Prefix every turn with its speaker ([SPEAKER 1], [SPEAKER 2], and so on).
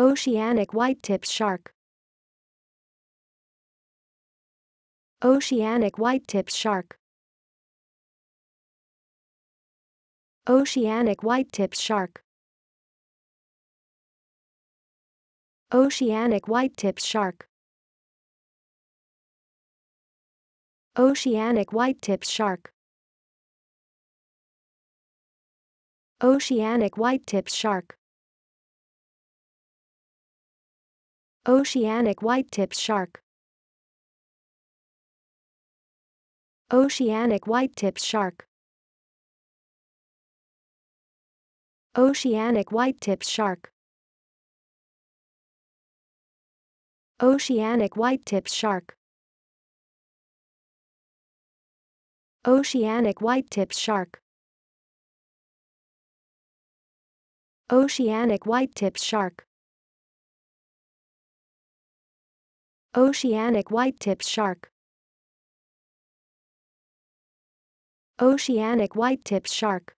[SPEAKER 1] Oceanic white whitetips shark Oceanic white whitetips shark Oceanic white whitetips shark Oceanic white whitetips shark Oceanic white whitetips shark Oceanic white whitetips shark Oceanic white tip shark Oceanic white tip shark Oceanic white tip shark Oceanic white tip shark Oceanic white tip shark Oceanic white tip shark Oceanic white-tipped shark Oceanic white-tipped shark